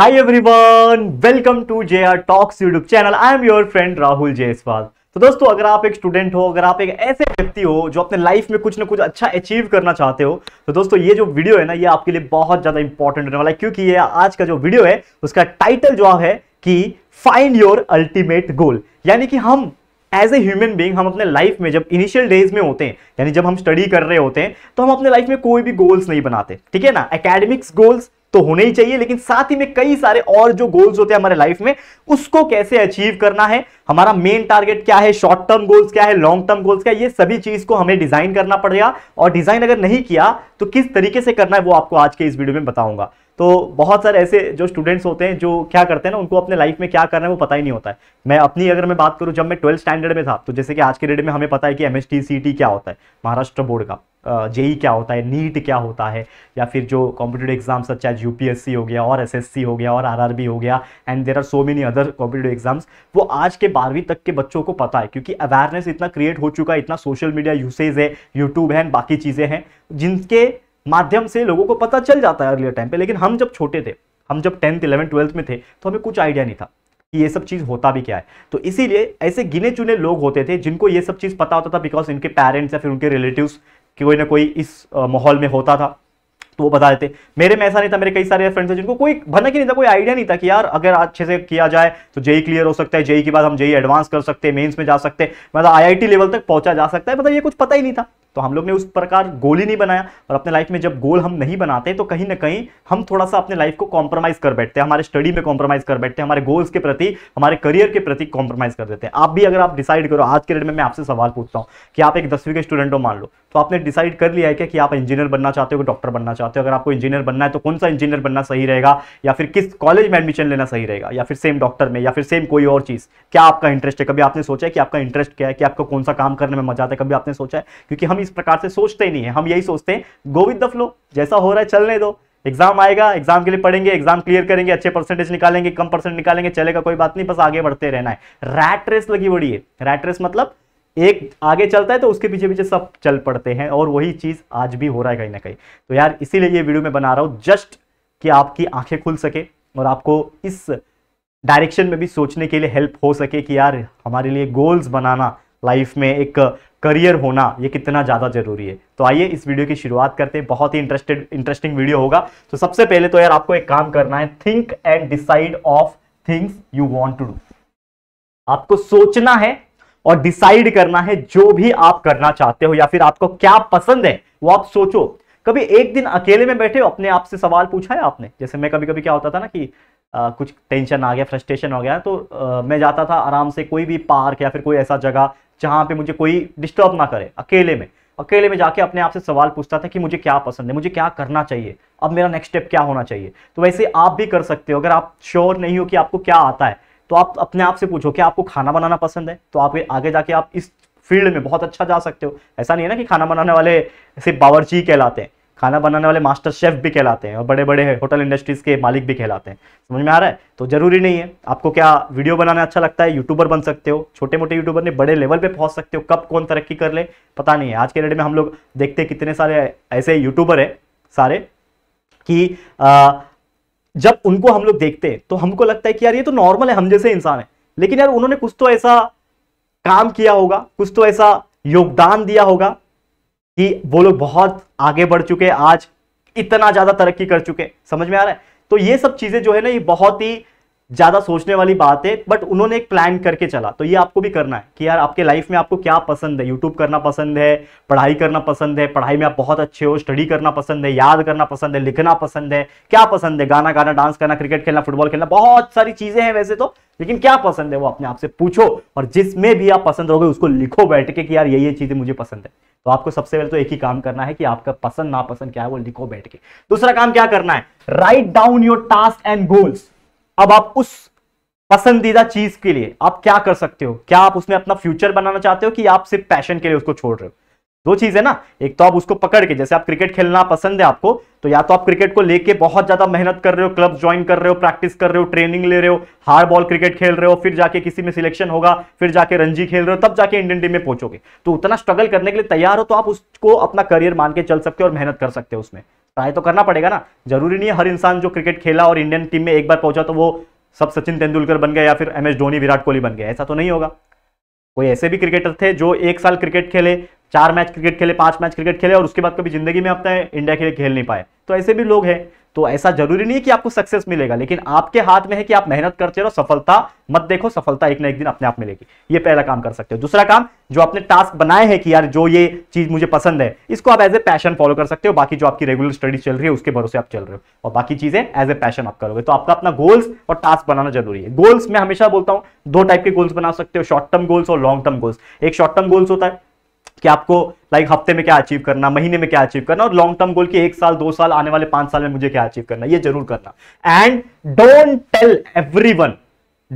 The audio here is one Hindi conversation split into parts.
Hi everyone, welcome to JR Talks YouTube channel. I am your friend Rahul Jaiswal. तो दोस्तों अगर आप एक स्टूडेंट हो अगर आप एक ऐसे व्यक्ति हो जो अपने लाइफ में कुछ ना कुछ अच्छा अचीव करना चाहते हो तो दोस्तों ये जो वीडियो है ना ये आपके लिए बहुत ज़्यादा इंपॉर्टेंट होने वाला है क्योंकि ये आज का जो वीडियो है उसका टाइटल जो है कि फाइंड योर अल्टीमेट गोल यानी कि हम एज ए ह्यूमन बींग हम अपने लाइफ में जब इनिशियल डेज में होते हैं यानी जब हम स्टडी कर रहे होते हैं तो हम अपने लाइफ में कोई भी गोल्स नहीं बनाते ठीक है ना एकेडमिक्स गोल्स तो होने ही चाहिए लेकिन साथ ही में कई सारे और जो गोल्स होते हैं हमारे लाइफ में उसको कैसे अचीव करना है हमारा मेन टारगेट क्या है शॉर्ट टर्म गोल्स क्या है लॉन्ग टर्म गोल्स क्या है ये सभी चीज को हमें डिजाइन करना पड़ेगा और डिजाइन अगर नहीं किया तो किस तरीके से करना है वो आपको आज के इस वीडियो में बताऊंगा तो बहुत सारे ऐसे जो स्टूडेंट्स होते हैं जो क्या करते हैं ना उनको अपने लाइफ में क्या करना है वो पता ही नहीं होता है मैं अपनी अगर मैं बात करूं जब मैं ट्वेल्थ स्टैंडर्ड में था तो जैसे कि आज के डेट में हमें पता है कि एम एस क्या होता है महाराष्ट्र बोर्ड का जेई क्या होता है नीट क्या होता है या फिर जो कॉम्पिटेटिव एग्जाम्स अच्छा एज यूपीएससी हो गया और एसएससी हो गया और आरआरबी हो गया and there are so many other competitive exams वो आज के बारहवीं तक के बच्चों को पता है क्योंकि अवेयरनेस इतना क्रिएट हो चुका है इतना सोशल मीडिया यूसेज है यूट्यूब है बाकी चीज़ें हैं जिनके माध्यम से लोगों को पता चल जाता है अर्लियर टाइम पर लेकिन हम जब छोटे थे हम जब टेंथ इलेवन ट्वेल्थ में थे तो हमें कुछ आइडिया नहीं था कि ये सब चीज़ होता भी क्या है तो इसीलिए ऐसे गिने चुने लोग होते थे जिनको ये सब चीज़ पता होता था बिकॉज इनके पेरेंट्स या फिर उनके रिलेटिव्स कि कोई ना कोई इस माहौल में होता था तो वो बता देते मेरे में ऐसा नहीं था मेरे कई सारे फ्रेंड्स हैं जिनको कोई भरना की नहीं था कोई आइडिया नहीं था कि यार अगर अच्छे से किया जाए तो जेई क्लियर e हो सकता है जेई e के बाद हम जेई एडवांस e कर सकते हैं मेंस में जा सकते हैं मतलब आईआईटी लेवल तक पहुंचा जा सकता है मतलब ये कुछ पता ही नहीं था तो हम लोग ने उस प्रकार गोल ही नहीं बनाया और अपने लाइफ में जब गोल हम नहीं बनाते तो कहीं ना कहीं हम थोड़ा सा अपने लाइफ को कॉम्प्रोमाइज़ कर बैठते हैं हमारे स्टडी में कॉम्प्रोमाइज़ कर बैठते हैं हमारे गोल्स के प्रति हमारे करियर के प्रति कॉम्प्रोमाइज़ कर देते हैं आप भी अगर आप डिसाइड करो आज के डेट में मैं आपसे सवाल पूछता हूँ कि आप एक दसवीं के स्टूडेंट हो मान लो तो आपने डिसाइड कर लिया है क्या कि आप इंजीनियर बनना चाहते हो डॉक्टर बनना चाहते हो अगर आपको इंजीनियर बनना है तो कौन सा इंजीनियर बनना सही रहेगा या फिर किस कॉलेज में एडमिशन लेना सही रहेगा या फिर सेम डॉक्टर में या फिर सेम कोई और चीज़ क्या आपका इंटरेस्ट है कभी आपने सोचा है कि आपका इंटरेस्ट क्या है कि आपको कौन सा काम करने में मजा आता है कभी आपने सोचा है क्योंकि हम इस प्रकार से सोचते ही नहीं है हम यही सोचते हैं गोविंद दफलो फ्लो जैसा हो रहा है चलने दो एग्जाम आएगा एग्जाम के लिए पढ़ेंगे एग्जाम क्लियर करेंगे अच्छे परसेंटेज निकालेंगे कम परसेंट निकालेंगे चलेगा कोई बात नहीं बस आगे बढ़ते रहना है रैट रेस लगी बड़ी है रैट रेस मतलब एक आगे चलता है तो उसके पीछे पीछे सब चल पड़ते हैं और वही चीज़ आज भी हो रहा है कहीं ना कहीं तो यार इसीलिए ये वीडियो मैं बना रहा हूं जस्ट कि आपकी आंखें खुल सके और आपको इस डायरेक्शन में भी सोचने के लिए हेल्प हो सके कि यार हमारे लिए गोल्स बनाना लाइफ में एक करियर होना ये कितना ज़्यादा जरूरी है तो आइए इस वीडियो की शुरुआत करते हैं बहुत ही इंटरेस्टेड इंटरेस्टिंग वीडियो होगा तो सबसे पहले तो यार आपको एक काम करना है think and decide of things you want to do आपको सोचना है और डिसाइड करना है जो भी आप करना चाहते हो या फिर आपको क्या पसंद है वो आप सोचो कभी एक दिन अकेले में बैठे हो अपने आप से सवाल पूछा है आपने जैसे मैं कभी कभी क्या होता था ना कि आ, कुछ टेंशन आ गया फ्रस्ट्रेशन हो गया तो आ, मैं जाता था आराम से कोई भी पार्क या फिर कोई ऐसा जगह जहाँ पे मुझे कोई डिस्टर्ब ना करे अकेले में अकेले में जाके अपने आप से सवाल पूछता था कि मुझे क्या पसंद है मुझे क्या करना चाहिए अब मेरा नेक्स्ट स्टेप क्या होना चाहिए तो वैसे आप भी कर सकते हो अगर आप श्योर नहीं हो कि आपको क्या आता है तो आप अपने आप से पूछो कि आपको खाना बनाना पसंद है तो आप आगे जाके आप इस फील्ड में बहुत अच्छा जा सकते हो ऐसा नहीं है ना कि खाना बनाने वाले सिर्फ बावरची कहलाते हैं खाना बनाने वाले मास्टर शेफ भी कहलाते हैं और बड़े बड़े होटल इंडस्ट्रीज के मालिक भी कहलाते हैं समझ में आ रहा है तो जरूरी नहीं है आपको क्या वीडियो बनाना अच्छा लगता है यूट्यूबर बन सकते हो छोटे मोटे यूट्यूबर ने बड़े लेवल पे पहुंच सकते हो कब कौन तरक्की कर ले पता नहीं है आज के डेट में हम लोग देखते कितने सारे ऐसे यूट्यूबर है सारे कि आ, जब उनको हम लोग देखते हैं तो हमको लगता है कि यार ये तो नॉर्मल है हम जैसे इंसान है लेकिन यार उन्होंने कुछ तो ऐसा काम किया होगा कुछ तो ऐसा योगदान दिया होगा कि वो लोग बहुत आगे बढ़ चुके आज इतना ज़्यादा तरक्की कर चुके हैं समझ में आ रहा है तो ये सब चीज़ें जो है ना ये बहुत ही ज़्यादा सोचने वाली बात है बट उन्होंने एक प्लान करके चला तो ये आपको भी करना है कि यार आपके लाइफ में आपको क्या पसंद है यूट्यूब करना पसंद है पढ़ाई करना पसंद है पढ़ाई में आप बहुत अच्छे हो स्टडी करना पसंद है याद करना पसंद है लिखना पसंद है क्या पसंद है गाना गाना डांस करना क्रिकेट खेलना फुटबॉल खेलना बहुत सारी चीज़ें हैं वैसे तो लेकिन क्या पसंद है वो अपने आपसे पूछो और जिसमें भी आप पसंद रहोगे उसको लिखो बैठ के कि यार ये ये चीज़ें मुझे पसंद है तो आपको सबसे पहले तो एक ही काम करना है कि आपका पसंद नापसंद क्या है वो लिखो बैठ के दूसरा काम क्या करना है write down your task and goals अब आप उस पसंदीदा चीज के लिए आप क्या कर सकते हो क्या आप उसमें अपना फ्यूचर बनाना चाहते हो कि आप सिर्फ पैशन के लिए उसको छोड़ रहे हो दो चीज है ना एक तो आप उसको पकड़ के जैसे आप क्रिकेट खेलना पसंद है आपको तो या तो आप क्रिकेट को लेके बहुत ज्यादा मेहनत कर रहे हो क्लब ज्वाइन कर रहे हो प्रैक्टिस कर रहे हो ट्रेनिंग ले रहे हो हार्ड बॉल क्रिकेट खेल रहे हो फिर जाके किसी में सिलेक्शन होगा फिर जाके रणजी खेल रहे हो तब जाके इंडियन टीम में पहुंचोगे तो उतना स्ट्रगल करने के लिए तैयार हो तो आप उसको अपना करियर मान के चल सकते हो और मेहनत कर सकते हो उसमें ट्राई तो करना पड़ेगा ना जरूरी नहीं है हर इंसान जो क्रिकेट खेला और इंडियन टीम में एक बार पहुंचा तो वो सब सचिन तेंदुलकर बन गए या फिर एम एस धोनी विराट कोहली बन गए ऐसा तो नहीं होगा कोई ऐसे भी क्रिकेटर थे जो एक साल क्रिकेट खेले चार मैच क्रिकेट खेले पांच मैच क्रिकेट खेले और उसके बाद कभी जिंदगी में अपना इंडिया के लिए खेल नहीं पाए तो ऐसे भी लोग हैं तो ऐसा जरूरी नहीं है कि आपको सक्सेस मिलेगा लेकिन आपके हाथ में है कि आप मेहनत करते रहो सफलता मत देखो सफलता एक ना एक दिन अपने आप मिलेगी ये पहला काम कर सकते हो दूसरा काम जो आपने टास्क बनाए हैं कि यार जो ये चीज मुझे पसंद है इसको आप एज ए पैशन फॉलो कर सकते हो बाकी जो आपकी रेगुलर स्टडी चल रही है उसके भरोसे आप चल रहे हो और बाकी चीजें एज ए पैशन आप करोगे तो आपका अपना गोल्स और टास्क बनाना जरूरी है गोल्स मैं हमेशा बोलता हूँ दो टाइप के गोल्स बना सकते हो शॉर्ट टर्म गोल्स और लॉन्ग टर्म गोल्स एक शॉर्ट टर्म गोल्स होता है कि आपको लाइक हफ्ते में क्या अचीव करना महीने में क्या अचीव करना और लॉन्ग टर्म गोल की एक साल दो साल आने वाले पांच साल में मुझे क्या अचीव करना ये जरूर करना and don't tell every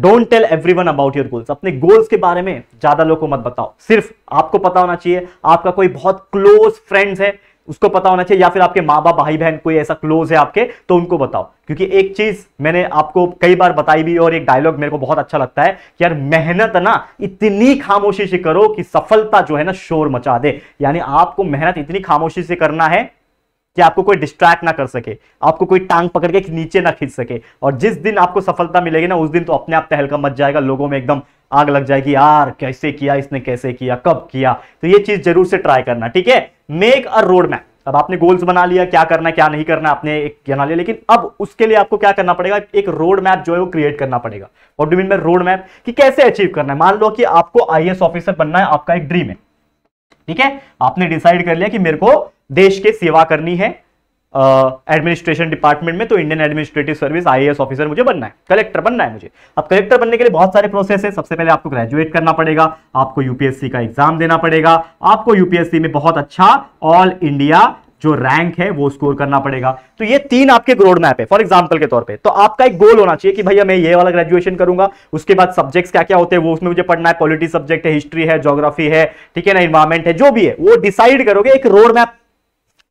don't tell everyone about your goals अपने गोल्स के बारे में ज्यादा लोगों को मत बताओ सिर्फ आपको पता होना चाहिए आपका कोई बहुत क्लोज फ्रेंड्स है उसको पता होना चाहिए या फिर आपके माँ बाप भाई बहन कोई ऐसा क्लोज है आपके तो उनको बताओ क्योंकि एक चीज मैंने आपको कई बार बताई भी और एक डायलॉग मेरे को बहुत अच्छा लगता है कि यार मेहनत ना इतनी खामोशी से करो कि सफलता जो है ना शोर मचा दे यानी आपको मेहनत इतनी खामोशी से करना है कि आपको कोई डिस्ट्रैक्ट ना कर सके आपको कोई टांग पकड़ के नीचे ना खींच सके और जिस दिन आपको सफलता मिलेगी ना उस दिन तो अपने आप तहलका मच जाएगा लोगों में एकदम आग लग जाएगी यार कैसे किया इसने कैसे किया कब किया तो ये चीज जरूर से ट्राई करना ठीक है मेक अ रोड मैप अब आपने गोल्स बना लिया क्या करना क्या नहीं करना आपने एक बना लिया लेकिन अब उसके लिए आपको क्या करना पड़ेगा एक रोड मैप जो है वो क्रिएट करना पड़ेगा और डू मीन रोड मैप कि कैसे अचीव करना है मान लो कि आपको आई ऑफिसर बनना है आपका एक ड्रीम है ठीक है आपने डिसाइड कर लिया कि मेरे को देश की सेवा करनी है एडमिनिस्ट्रेशन uh, डिपार्टमेंट में तो Indian administrative service IAS officer मुझे बनना है कलेक्टर बनना है मुझे अब कलेक्टर बनने के लिए बहुत सारे प्रोसेस है सबसे पहले आपको ग्रेजुएट करना पड़ेगा आपको यूपीएससी का एग्जाम देना पड़ेगा आपको यूपीएससी में बहुत अच्छा ऑल इंडिया जो रैंक है वो स्कोर करना पड़ेगा तो ये तीन आपके रोड मैप है फॉर एग्जाम्पल के तौर पे तो आपका एक गोल होना चाहिए कि भैया मैं ये वाला ग्रेजुएशन करूंगा उसके बाद सब्जेक्ट्स क्या क्या होते हैं वो उसमें मुझे पढ़ना है पॉलिटी सब्जेक्ट है हिस्ट्री है ज्योग्राफी है ठीक है ना इन्वायरमेंट है जो भी है वो डिसाइड करोगे एक रोड मैप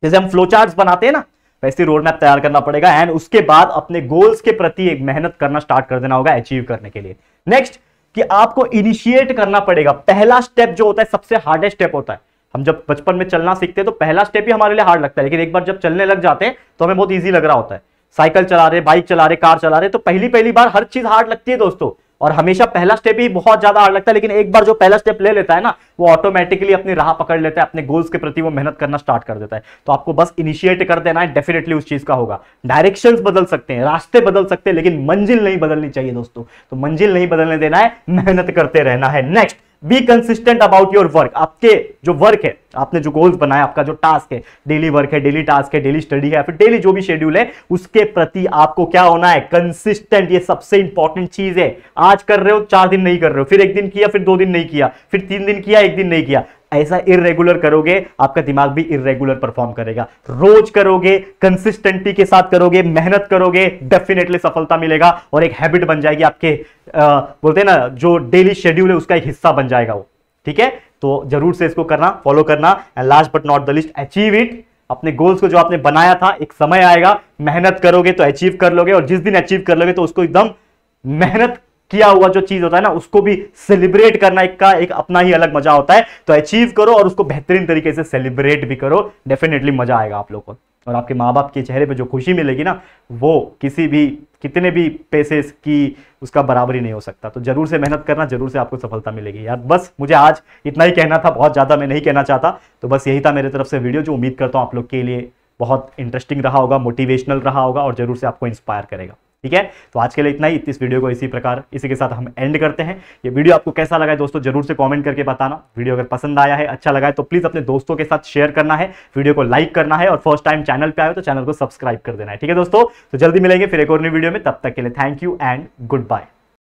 जैसे हम फ्लो चार्ट बनाते हैं ना वैसे रोड मैप तैयार करना पड़ेगा एंड उसके बाद अपने गोल्स के प्रति एक मेहनत करना स्टार्ट कर देना होगा अचीव करने के लिए नेक्स्ट कि आपको इनिशिएट करना पड़ेगा पहला स्टेप जो होता है सबसे हार्डेस्ट स्टेप होता है हम जब बचपन में चलना सीखते हैं तो पहला स्टेप ही हमारे लिए हार्ड लगता है लेकिन एक बार जब चलने लग जाते हैं तो हमें बहुत ईजी लग रहा होता है साइकिल चला रहे बाइक चला रहे कार चला रहे तो पहली पहली बार हर चीज हार्ड लगती है दोस्तों और हमेशा पहला स्टेप ही बहुत ज्यादा हार्ड लगता है लेकिन एक बार जो पहला स्टेप ले लेता है ना वो ऑटोमेटिकली अपनी राह पकड़ लेता है अपने गोल्स के प्रति वो मेहनत करना स्टार्ट कर देता है तो आपको बस इनिशिएट कर देना है डेफिनेटली उस चीज का होगा डायरेक्शन बदल सकते हैं रास्ते बदल सकते हैं लेकिन मंजिल नहीं बदलनी चाहिए दोस्तों तो मंजिल नहीं बदलने देना है मेहनत करते रहना है next be consistent about your work आपके जो वर्क है आपने जो गोल्स बनाया आपका जो टास्क है डेली वर्क है डेली टास्क है डेली स्टडी है फिर डेली जो भी शेड्यूल है उसके प्रति आपको क्या होना है कंसिस्टेंट ये सबसे इंपॉर्टेंट चीज है आज कर रहे हो चार दिन नहीं कर रहे हो फिर एक दिन किया फिर दो दिन नहीं किया फिर तीन दिन किया एक दिन नहीं किया ऐसा इरेगुलर करोगे आपका दिमाग भी इरेगुलर परफॉर्म करेगा रोज करोगे कंसिस्टेंटी के साथ करोगे मेहनत करोगे डेफिनेटली सफलता मिलेगा और एक हैबिट बन जाएगी आपके आ, बोलते हैं ना जो डेली शेड्यूल है उसका एक हिस्सा बन जाएगा वो ठीक है तो जरूर से इसको करना फॉलो करना and last but not the least achieve it अपने गोल्स को जो आपने बनाया था एक समय आएगा मेहनत करोगे तो अचीव कर लोगे और जिस दिन अचीव कर लोगे तो उसको एकदम मेहनत किया हुआ जो चीज होता है ना उसको भी सेलिब्रेट करना एक का एक अपना ही अलग मजा होता है तो अचीव करो और उसको बेहतरीन तरीके से सेलिब्रेट भी करो डेफिनेटली मजा आएगा आप लोग को और आपके माँ बाप के चेहरे पे जो खुशी मिलेगी ना वो किसी भी कितने भी पैसे की उसका बराबरी नहीं हो सकता तो जरूर से मेहनत करना जरूर से आपको सफलता मिलेगी यार बस मुझे आज इतना ही कहना था बहुत ज़्यादा मैं नहीं कहना चाहता तो बस यही था मेरे तरफ से वीडियो जो उम्मीद करता हूँ आप लोग के लिए बहुत इंटरेस्टिंग रहा होगा मोटिवेशनल रहा होगा और जरूर से आपको इंस्पायर करेगा ठीक है तो आज के लिए इतना ही इस वीडियो को इसी प्रकार इसी के साथ हम एंड करते हैं ये वीडियो आपको कैसा लगा है दोस्तों जरूर से कमेंट करके बताना वीडियो अगर पसंद आया है अच्छा लगा है तो प्लीज़ अपने दोस्तों के साथ शेयर करना है वीडियो को लाइक करना है और फर्स्ट टाइम चैनल पर आए तो चैनल को सब्सक्राइब कर देना है ठीक है दोस्तों तो जल्दी मिलेंगे फिर एक और नई वीडियो में तब तक के लिए thank you and good bye